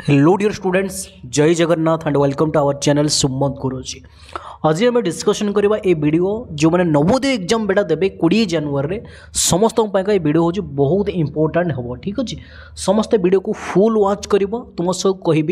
hello dear students Jai Jagannath and welcome to our channel Sumant Guruji आज आम discussion करवा यीड जो मैंने नवोदय एग्जाम बेटा देवे कोड़े जानुरी समस्त का भिडियो हूँ बहुत इंपोर्टाट हम ठीक अच्छे समस्त भिड को फुल व्वाच कर तुम सब कह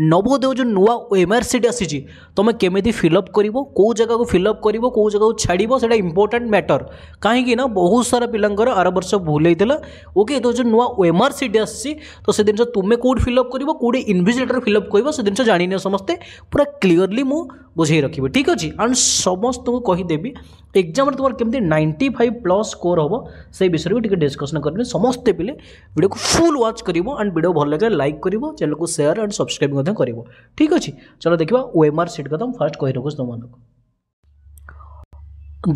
नवोदय जो नुआ एम आर सी आसी तुम्हें केमी फिलअप कर कौ जगह को फिलअप कर कौ जगह छाड़ब से इंपोर्टाट मैटर कहीं बहुत सारा पिला आर वर्ष भूल होता ओके तो जो नुआ एम आर सी आसी तो से जिन तुम्हें कौट फिलअप कर कौट इनभिजिलेटर फिलअप कर जानने समस्ते पूरा क्लीयरली मुझे बुझे रखी ठीक अच्छे एंड समस्त को कहीदेवी एक्जाम तुम कमी नाइंटी फाइव प्लस स्कोर हे से विषय भी टी डकसन कर समस्ते पीले भिड को फुल व्वाच कर एंड भिड भल लगे लाइक कर चेल को सेयार एंड सब्सक्राइब कर ठीक अच्छे चलो देखा ओएमआर सीट कदम फास्ट कही रखुच तुमको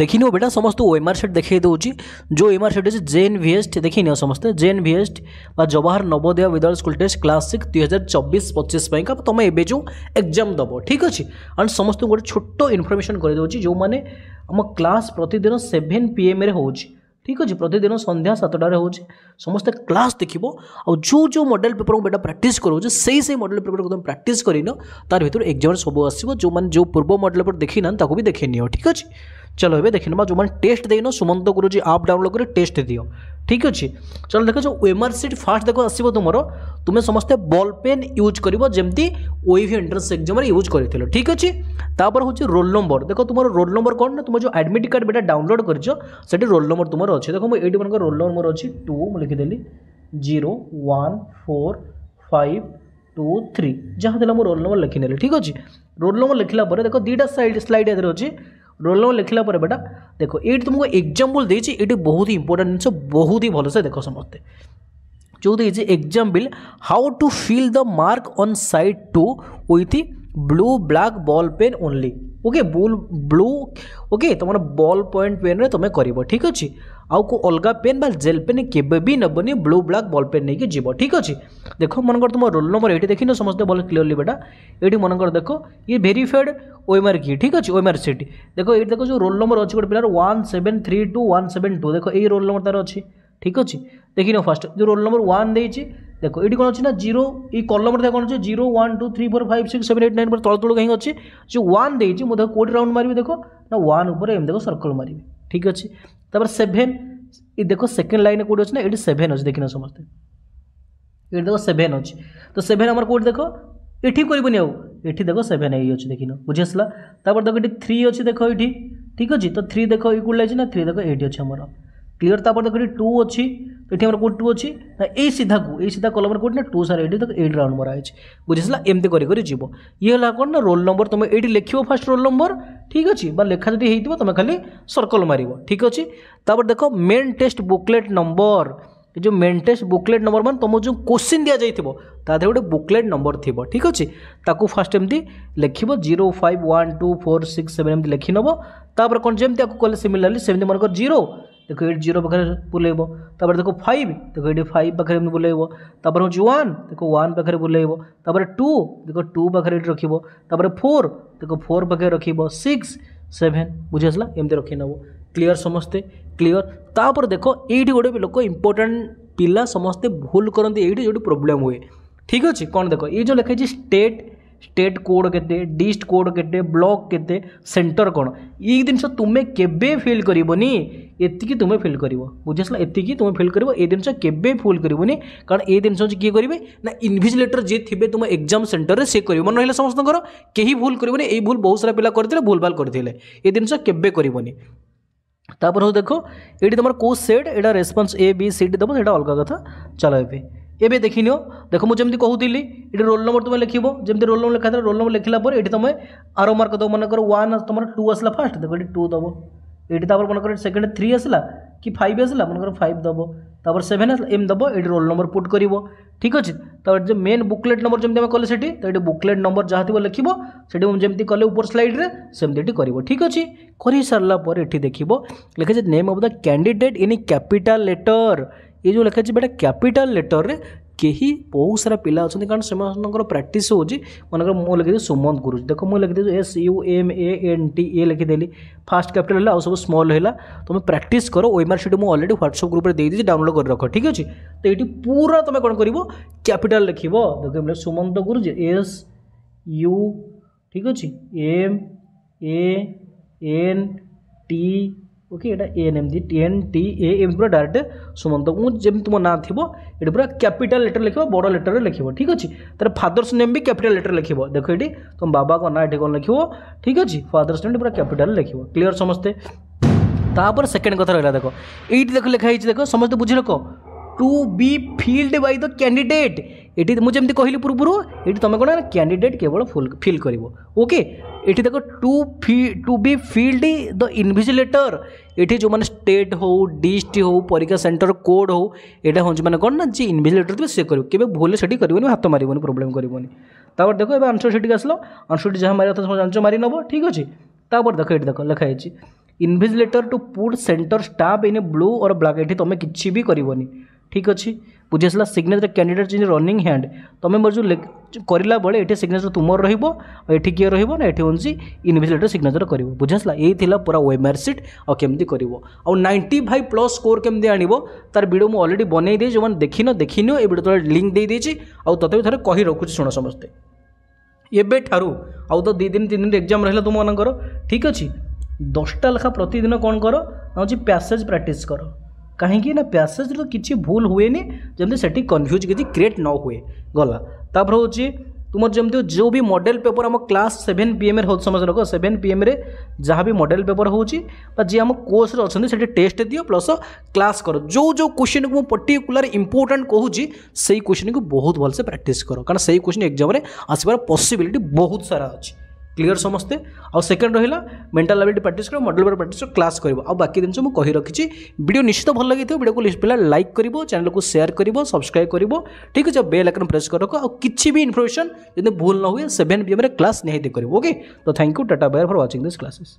ଦେଖିନିଅ ବେଟା ସମସ୍ତେ ଓ ଏମ୍ ଆର୍ ସେଟ୍ ଦେଖାଇ ଦେଉଛି ଯେଉଁ ଏମ୍ ଆର୍ ସେଟ୍ ଅଛି ଜେ ଏନ୍ ଭି ଏସ୍ ଟି ଦେଖିନିଅ ସମସ୍ତେ ଜେ ଏନ୍ ଭି ଏସ୍ ଟି ବା ଜବାହର ନବୋଦୟ ବିଦ୍ୟାଳୟ ସ୍କୁଲ ଟେଷ୍ଟ କ୍ଲାସ୍ ସିକ୍ସ ଦୁଇ ହଜାର ଚବିଶ ପଚିଶ ପାଇଁକା ତୁମେ ଏବେ ଯେଉଁ ଏକ୍ଜାମ୍ ଦେବ ଠିକ୍ ଅଛି ଆଣ୍ଡ ସମସ୍ତଙ୍କୁ ଗୋଟେ ଛୋଟ ଇନଫର୍ମେସନ୍ କରିଦେଉଛି ଯେଉଁମାନେ ଆମ କ୍ଲାସ୍ ପ୍ରତିଦିନ ସେଭେନ୍ ପି ଏମ୍ରେ ହେଉଛି ঠিক আছে প্রতিদিন সন্ধ্যা সাতটার হচ্ছে সমস্ত ক্লাস দেখব আউ মডেল পেপর বেটা প্রাকটিস করছে সেই সেই মডেল পেপর তুমি প্রাকটিস করে নিও তার ভিতরে এক্সাম সব আসবে যে যে পূর্ব মডেল পেপর দেখি না তাকে দেখে নিও ঠিক আছে চলো এবার দেখে নেবা ଯେଉଁମାନେ ଟେଷ୍ଟ ଦେଇନ ସୁମନ୍ତ ଗୁରୁଜୀ ଆପ୍ ଡାଉନଲୋଡ଼ କରି ଟେଷ୍ଟ ଦିଅ ଠିକ୍ ଅଛି চলো ଦେଖ ଯେଉଁ ୱେମାର ସିଟ୍ ଫାଷ୍ଟ ଦେଖ ଆସିବ ତୁମର ତୁମେ ସମସ୍ତେ ବଲ୍ ପେନ୍ ୟୁଜ୍ କରିବ ଯେମିତି ୱେଭ୍ ଏଣ୍ଟ୍ରାନ୍ସ ଏକ୍ଜାମ୍ରେ ୟୁଜ୍ କରିଥିଲ ଠିକ୍ ଅଛି ତାପରେ ହେଉଛି ରୋଲ୍ ନମ୍ବର ଦେଖ ତୁମର ରୋଲ୍ ନମ୍ବର କ'ଣ ନା ତୁମେ ଯେଉଁ ଆଡ଼ମିଟ୍ କାର୍ଡ଼ ବେଟା ଡାଉନଲୋଡ଼ କରିଛ ସେଠି ରୋଲ୍ ନମ୍ବର ତୁମର ଅଛି ଦେଖ ମୁଁ ଏଇଠି ମାନଙ୍କର ରୋଲ୍ ନମ୍ବର ଅଛି ଟୁ ମୁଁ ଲେଖିଦେଲି zero one four five two three যা দেলা মো রোল নম্বর লিখি নেলি ঠিক আছে রোল নম্বর লিখিলা পরে দেখো দুইটা সাইড স্লাইড এদের অছে रोल नंबर लिखला पर बेटा देखो ये तुमको एग्जाम्पल दे ये बहुत ही इंपोर्टां जिन बहुत ही भलसे देख समस्ते जो देखिए example how to fill the mark on side two with blue black ball pen only okay blue okay तुम बॉल पॉइंट पेन रे तुम कर ठीक अच्छे আউকু অলগা পেন বা জেল পেন কেবে বি নেবনি ব্লু ব্লাক বল পেন নিয়ে যাব ঠিক আছে দেখ মনকর তোমার রোল নম্বর এটি দেখিন সমস্ত বল ক্লিয়রলি বেটা এটি মনকর দেখ ইয়ে ভেরিফাইড ওএমআর কি ঠিক আছে ওএমআর সিট দেখ এটি দেখ যে রোল নম্বর অছে গোটে পিলার one seven three two one seven two দেখ এই রোল নম্বর তার অছে ঠিক আছে দেখি নাও ফার্স্ট যে রোল নম্বর ওয়ান দিয়েছি দেখ এটি কোণ অছে না জিরো এই কলমটা দেখ কোণ অছে zero one two three four five six seven eight nine পরে তল তল কাহিঁ অছে যে ওয়ান দিয়েছি মু দেখ কোটি রাউন্ড মারিবি দেখ না ওয়ান উপরে এম দেখ সর্কল মারিবি ঠিক আছে তারপরে সেভেন ই দেখো সেকেন্ড লাইনে কোটি অছে না এটি সেভেন অছে দেখিনা সমস্তে এটি দেখো সেভেন অছে তো সেভেন আমার কোটি দেখো এটি করবনি আউ এটি দেখো সেভেন এই অছে দেখিন বুঝি আসলা তারপর দেখো এটি থ্রি অছে দেখো এটি ঠিক আছে তো থ্রি দেখো ই কোটি লাগছে না থ্রি দেখো এইটি অছে আমার क्लीयर तापर देख टू अच्छी तो ये आम कौट टू अच्छी ना यही सीधा को यही सीधा कलम कौट ना टू सारे एट तो एट राउंड मराई बुझे एमती कर ये है कौन ना रोल नंबर तुम ये लिख फास्ट रोल नंबर ठीक अच्छे बा लेखा जब होती तुम खाली सर्कल मार ठीक अच्छे तापर देख मेन टेस्ट बुकलेट नंबर जो मेन टेस्ट बुकलेट नंबर मान तुम जो क्वेश्चन दि जाइए तादे गोटे बुकलेट नंबर थी ठीक अच्छे ताकू फास्ट एमती लिख zero five one two four six seven एमती लिखिनब तापर कौन जमी आपको कले सिमिलरली सेमती मन जीरो देखो ये जीरो पाखे बुलेब देखो फाइव देखो ये फाइव पाखे बुलेब तापर हूँ वन देखो वन पाखे बुलेब तापर टू देखो टू पाखे रखे फोर देखो फोर पाखे रख सिक्स सेभेन बुझी एम एमती रखीनब क्लीयर समस्ते क्लीयर तापर देख ये गोटे लोक इंपोर्टां पिला समस्ते भूल करते ये जो प्रोब्लेम हुए ठीक अच्छे कौन देख ये जो लिखाई स्टेट स्टेट कोड के डिस्ट कोड के ब्लक के सेंटर कौन ये तुम्हें केवे फिल करनी एति तुम फिल कर बुझाला एति तुम फिल कर ए जिनस के फुल कर जिनस किए करेंगे ना इनभिजिलेटर जी थे तुम एक्जाम सेन्टर से कर मन रहा समस्त कहीं भूल कर भूल बहुत सारा पिला करते भूल भाल करते ये जिनस के तापर हूँ देखो ये तुम कौ सेट एटा response A B C D दब से अलग कथ चल एवं देखि देखो मुझे कहती ये रोल नंबर तुम्हें लिखो जमी रोल नंबर लिखा था रोल नंबर लिखला ये तुम आर मार्क दब मन कर वन तुम टू आसा फास्ट देख ये टू दब ये मन कर सेकेंड थ्री आसला कि फाइव आसला मन कर फाइव दब तप सेभेन एम दब ये रोल नंबर पुट कर ठीक अच्छे तो जो मेन बुकलेट नंबर जमी कले तो ये बुकलेट नंबर जहाँ थी लिखे से जमी कले ऊपर स्लैड्रे सेमती कर ठीक अच्छे कर सारापर ये देखिए लिखे name of the candidate in capital letter ये जो लिखा है बेटा कैपिटाल लेटर में कहीं बहुत सारा पिला अच्छा कारण से प्राक्ट हूँ मन कर मुझे लिखी सुमंत गुरुजी देख मुझे लिखी S U M A N T A लिखीदी फास्ट कैपिटल है सब स्मल है तुम प्राक्ट कर वेमार सीट मुझे अलरेडी ह्वाट्सअप ग्रुप डाउनलोड कर रख ठीक अच्छे तो ये पूरा तुम कौन कर कैपिटाल लिख देख सुमंत गुरुजी एस यु ठीक अच्छे M A N T okay N M D T N T M पूरा डायरेक्ट सुमंत जमी तुम ना थी ये पूरा कैपिटाल लेटर लिख बड़ लेटर में लिख ठीक अच्छे तरह फादर्स नेम भी कैपिटाल लेटर लिख देख ये तुम बाबा ना ये कौन लिख ठीक अच्छे फादर्स नेम पूरा कैपिटाल लिख क्लीयर समस्ते तापर सेकेंड कथा रहा देख ये देख लिखाई देख समस्त बुझी रख to be filled by the candidate ये मुझे जमी कहली पूर्व ये तुम कौन कैंडिडेट केवल फुल फिल कर ओके ये देख to to be filled the invigilator ये जो मैंने स्टेट हो डिस्ट हो परीक्षा सेन्टर कोड हो यहाँ हूँ मैंने कौन ना जी इनभिजिलेटर थे करेंगे कर भूल से कर हाथ मार प्रोब्लेम कर देख ए आंसर से आसल आंसर जहाँ मारे कथ आंस मारी नब ठीक अच्छे तापर देख ये देख लिखाई invigilator to put centre staff in blue और ब्लाक ये तुम्हें किसी भी करनी ঠিক ଅଛି ବୁଝିଆସିଲା signature candidate in running hand ତୁମେ ମୋର ଯେଉଁ କରିଲା ବେଳେ ଏଠି ସିଗ୍ନେଚର୍ ତୁମର ରହିବ ଆଉ ଏଠି କିଏ ରହିବ ନା ଏଠି ହେଉଛି ଇନଭିଜିଲେଟର୍ ସିଗ୍ନେଚର୍ କରିବ ବୁଝିଆସିଲା ଏଇ ଥିଲା ପୁରା ୱେମାର୍ ସିଟ୍ ଆଉ କେମିତି କରିବ ଆଉ ନାଇଣ୍ଟି ଫାଇଭ୍ ପ୍ଲସ୍ ସ୍କୋର୍ କେମିତି ଆଣିବ ତାର ଭିଡ଼ିଓ ମୁଁ ଅଲରେଡ଼ି ବନେଇ ଦେଇଛି ଯେଉଁମାନେ ଦେଖିନ ଦେଖିନିଅ ଏ ଭିଡ଼ିଓ ତଳେ ଲିଙ୍କ୍ ଦେଇଦେଇଛି ଆଉ ତଥାପି ଥରେ କହି ରଖୁଛି ଶୁଣ ସମସ୍ତେ ଏବେଠାରୁ ଆଉ ତ ଦୁଇ ଦିନ ତିନି ଦିନ ଏକ୍ଜାମ୍ ରହିଲା ତୁମମାନଙ୍କର ଠିକ୍ ଅଛି ଦଶଟା ଲେଖା ପ୍ରତିଦିନ କ'ଣ କର ହେଉଛି ପ୍ୟାସେଜ୍ ପ୍ରାକ୍ଟିସ୍ କର कहीं ना प्यासेज तो किसी भूल हुए जमी से कन्फ्यूज कि क्रिएट न हुए गला तपर हूँ तुम जमी जो भी मॉडल पेपर आम क्लास सेभेन पी एम समस्त लोग सेभेन पी एम जहाँ भी मॉडल पेपर हो जी आम कोर्स अच्छे टेस्ट दि प्लस क्लास कर जो जो क्वेश्चन को पर्टिकुला इंपोर्टाट कह क्वेश्चन को बहुत भलसे प्राक्ट कर कारण क्वेश्चन एक्जाम आसपार पसबिलिटी बहुत सारा अच्छी क्लीयर समस्ते आउ सेकेंड रहा मेन्टाल आबिलिटी प्राक्ट कर मडल पेपर प्राक्ट क्लास कर बाकी जिन मुझे रखी भिडियो निश्चित भल लगी भिडियो को लिस्ट पाला लाइक कर चैनल को सेयार कर सब्सक्राइब कर ठीक अच्छे बेल आकन प्रेस कर रख आ किसी भी इनफर्मेशन जब भूल न हुए सेवेन पीएम क्लास निहित करके ओके तो thank you tata bye for watching this classes